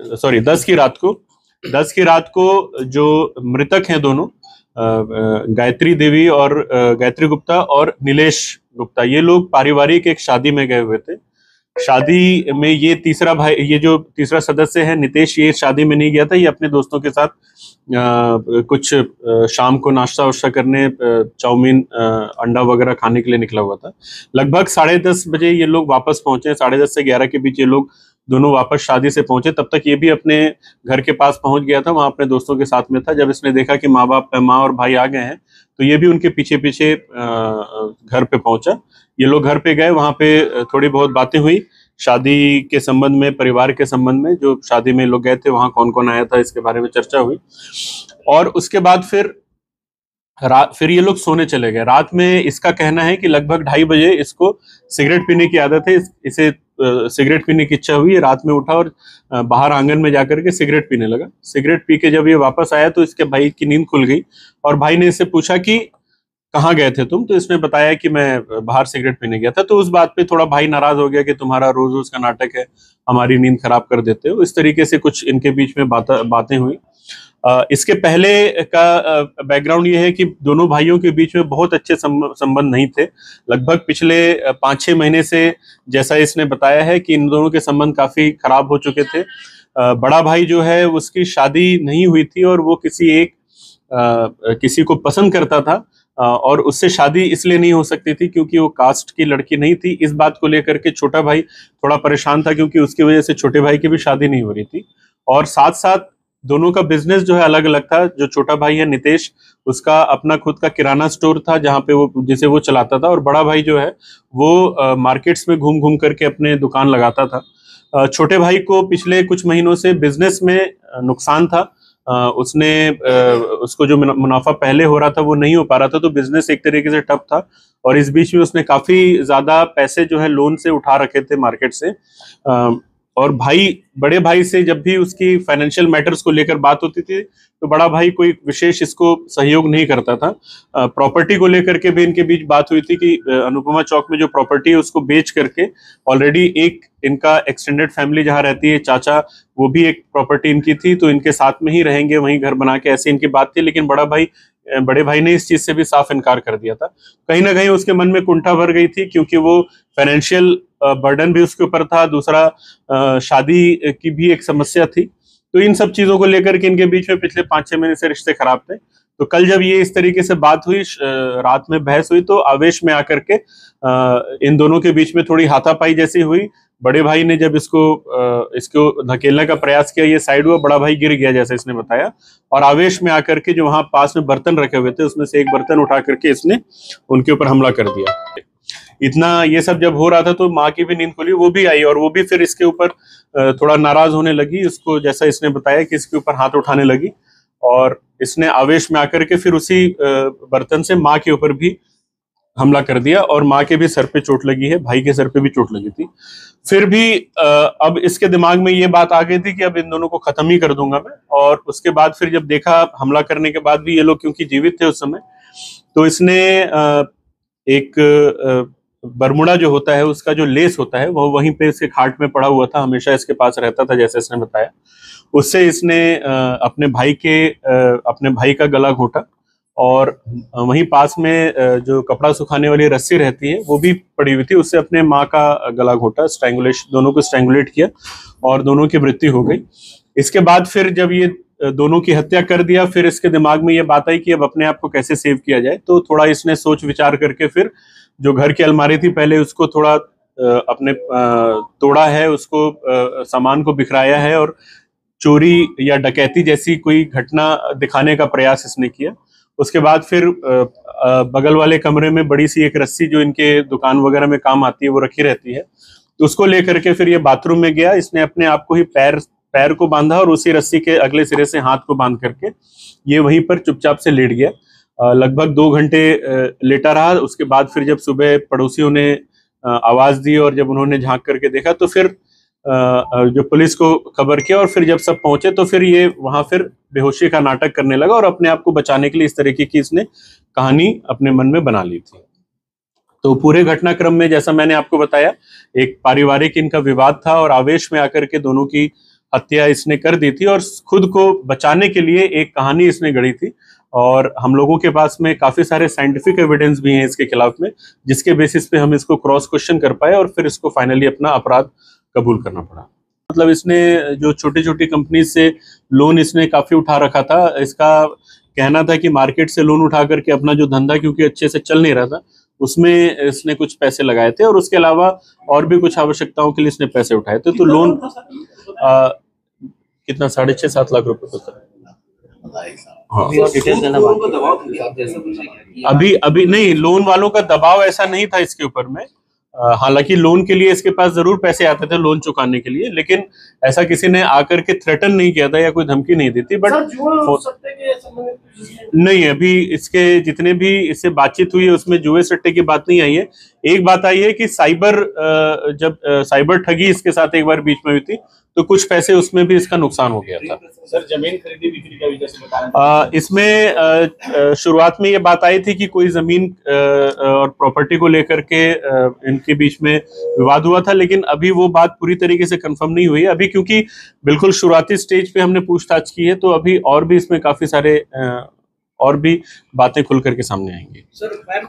Sorry दस की रात को दस की रात को जो मृतक हैं दोनों गायत्री देवी और गायत्री गुप्ता और नीलेश गुप्ता ये लोग पारिवारिक एक शादी में गए हुए थे शादी में ये तीसरा भाई ये जो तीसरा सदस्य है नितेश ये शादी में नहीं गया था ये अपने दोस्तों के साथ आ, कुछ शाम को नाश्ता वाश्ता करने चाउमीन अंडा वगैरह खाने के लिए निकला हुआ था लगभग साढ़े दस बजे ये लोग वापस पहुंचे साढ़े दस से ग्यारह के बीच ये लोग दोनों वापस शादी से पहुंचे तब तक ये भी अपने घर के पास पहुंच गया था वहां अपने दोस्तों के साथ में था जब इसने देखा कि माँ बाप माँ और भाई आ गए हैं तो ये भी उनके पीछे पीछे घर पे पहुंचा ये लोग घर पे गए वहाँ पे थोड़ी बहुत बातें हुई शादी के संबंध में परिवार के संबंध में जो शादी में लोग गए थे वहां कौन कौन आया था इसके बारे में चर्चा हुई और उसके बाद फिर फिर ये लोग सोने चले गए रात में इसका कहना है कि लगभग ढाई बजे इसको सिगरेट पीने की आदत है इसे सिगरेट पीने की इच्छा हुई रात में उठा और बाहर आंगन में जाकर के सिगरेट पीने लगा सिगरेट पी के जब ये वापस आया तो इसके भाई की नींद खुल गई और भाई ने इसे पूछा कि कहाँ गए थे तुम तो इसने बताया कि मैं बाहर सिगरेट पीने गया था तो उस बात पे थोड़ा भाई नाराज हो गया कि तुम्हारा रोज रोज का नाटक है हमारी नींद खराब कर देते हो इस तरीके से कुछ इनके बीच में बात बातें हुई इसके पहले का बैकग्राउंड ये है कि दोनों भाइयों के बीच में बहुत अच्छे संबंध नहीं थे लगभग पिछले पाँच छः महीने से जैसा इसने बताया है कि इन दोनों के संबंध काफ़ी खराब हो चुके थे बड़ा भाई जो है उसकी शादी नहीं हुई थी और वो किसी एक किसी को पसंद करता था और उससे शादी इसलिए नहीं हो सकती थी क्योंकि वो कास्ट की लड़की नहीं थी इस बात को लेकर के छोटा भाई थोड़ा परेशान था क्योंकि उसकी वजह से छोटे भाई की भी शादी नहीं हो रही थी और साथ साथ दोनों का बिजनेस जो है अलग अलग था जो छोटा भाई है नितेश उसका अपना खुद का किराना स्टोर था जहाँ पे वो जिसे वो चलाता था और बड़ा भाई जो है वो आ, मार्केट्स में घूम घूम करके अपने दुकान लगाता था आ, छोटे भाई को पिछले कुछ महीनों से बिजनेस में नुकसान था आ, उसने आ, उसको जो मुनाफा पहले हो रहा था वो नहीं हो पा रहा था तो बिजनेस एक तरीके से टफ था और इस बीच में उसने काफ़ी ज़्यादा पैसे जो है लोन से उठा रखे थे मार्केट से आ, और भाई बड़े भाई से जब भी उसकी फाइनेंशियल मैटर्स को लेकर बात होती थी तो बड़ा भाई कोई विशेष इसको सहयोग नहीं करता था प्रॉपर्टी को लेकर के भी इनके बीच बात हुई थी कि अनुपमा चौक में जो प्रॉपर्टी है उसको बेच करके ऑलरेडी एक इनका एक्सटेंडेड फैमिली जहाँ रहती है चाचा वो भी एक प्रॉपर्टी इनकी थी तो इनके साथ में ही रहेंगे वहीं घर बना के ऐसी इनकी बात थी लेकिन बड़ा भाई बड़े भाई ने इस चीज से भी साफ इनकार कर दिया था कहीं ना कहीं उसके मन में कुंठा भर गई थी क्योंकि वो फाइनेंशियल बर्डन भी उसके ऊपर था दूसरा शादी की भी एक समस्या थी तो इन सब चीजों को लेकर के इनके बीच में पिछले पांच छह महीने से रिश्ते खराब थे तो कल जब ये इस तरीके से बात हुई रात में बहस हुई तो आवेश में आकर के इन दोनों के बीच में थोड़ी हाथापाई जैसी हुई बड़े भाई ने जब इसको इसको धकेलने का प्रयास किया ये साइड हुआ बड़ा भाई गिर गया जैसे इसने बताया और आवेश में आकर के जो वहां पास में बर्तन रखे हुए थे उसमें से एक बर्तन उठा करके इसने उनके ऊपर हमला कर दिया इतना ये सब जब हो रहा था तो माँ की भी नींद खुली वो भी आई और वो भी फिर इसके ऊपर थोड़ा नाराज होने लगी उसको जैसा इसने बताया कि इसके ऊपर हाथ उठाने लगी और इसने आवेश में आकर के फिर उसी बर्तन से माँ के ऊपर भी हमला कर दिया और माँ के भी सर पे चोट लगी है भाई के सर पे भी चोट लगी थी फिर भी अब इसके दिमाग में ये बात आ गई थी कि अब इन दोनों को खत्म ही कर दूंगा मैं और उसके बाद फिर जब देखा हमला करने के बाद भी ये लोग क्योंकि जीवित थे उस समय तो इसने एक बरमुड़ा जो होता है उसका जो लेस होता है वो वहीं पे इसके खाट में पड़ा हुआ था हमेशा इसके पास रहता था जैसे इसने बताया उससे इसने अपने भाई के अपने भाई का गला घोटा और वहीं पास में जो कपड़ा सुखाने वाली रस्सी रहती है वो भी पड़ी हुई थी उससे अपने माँ का गला घोटा स्ट्रैंगुलेशन दोनों को स्ट्रैंगुलेट किया और दोनों की मृत्यु हो गई इसके बाद फिर जब ये दोनों की हत्या कर दिया फिर इसके दिमाग में ये बात आई कि अब अपने आप को कैसे सेव किया जाए तो थोड़ा इसने सोच विचार करके फिर जो घर की अलमारी थी पहले उसको थोड़ा अपने तोड़ा है उसको सामान को बिखराया है और चोरी या डकैती जैसी कोई घटना दिखाने का प्रयास इसने किया उसके बाद फिर बगल वाले कमरे में बड़ी सी एक रस्सी जो इनके दुकान वगैरह में काम आती है वो रखी रहती है तो उसको लेकर के फिर ये बाथरूम में गया इसने अपने आप को ही पैर पैर को बांधा और उसी रस्सी के अगले सिरे से हाथ को बांध करके ये वहीं पर चुपचाप से लेट गया लगभग दो घंटे लेटा रहा उसके बाद फिर जब सुबह पड़ोसियों ने आवाज दी और जब उन्होंने झांक करके देखा तो फिर जो पुलिस को खबर किया और फिर जब सब पहुंचे तो फिर ये वहां फिर बेहोशी का नाटक करने लगा और अपने आप को बचाने के लिए इस तरीके की इसने कहानी अपने मन में बना ली थी तो पूरे घटनाक्रम में जैसा मैंने आपको बताया एक पारिवारिक इनका विवाद था और आवेश में आकर के दोनों की हत्या इसने कर दी थी और खुद को बचाने के लिए एक कहानी इसने गढ़ी थी और हम लोगों के पास में काफ़ी सारे साइंटिफिक एविडेंस भी हैं इसके खिलाफ में जिसके बेसिस पे हम इसको क्रॉस क्वेश्चन कर पाए और फिर इसको फाइनली अपना अपराध कबूल करना पड़ा मतलब इसने जो छोटी छोटी कंपनी से लोन इसने काफ़ी उठा रखा था इसका कहना था कि मार्केट से लोन उठा करके अपना जो धंधा क्योंकि अच्छे से चल नहीं रहा था उसमें इसने कुछ पैसे लगाए थे और उसके अलावा और भी कुछ आवश्यकताओं के लिए इसने पैसे उठाए थे तो लोन आ, कितना साढ़े छह सात लाख रुपए का हाँ। अभी अभी नहीं लोन वालों का दबाव ऐसा नहीं था इसके ऊपर में हालांकि लोन के लिए इसके पास जरूर पैसे आते थे लोन चुकाने के लिए लेकिन ऐसा किसी ने आकर के थ्रेटन नहीं किया था या कोई धमकी नहीं दी थी बट नहीं अभी इसके जितने भी इससे बातचीत हुई है उसमें जुए सट्टे की बात नहीं आई है एक बात आई है कि साइबर जब साइबर ठगी इसके साथ एक बार बीच में हुई थी तो कुछ पैसे उसमें भी इसका नुकसान हो गया था सर जमीन खरीदी बिक्री का भी जैसे इसमें शुरुआत में ये बात आई थी कि कोई जमीन और प्रॉपर्टी को लेकर के इनके बीच में विवाद हुआ था लेकिन अभी वो बात पूरी तरीके से कंफर्म नहीं हुई अभी क्योंकि बिल्कुल शुरुआती स्टेज पे हमने पूछताछ की है तो अभी और भी इसमें काफी सारे और भी बातें खुल करके सामने आएंगी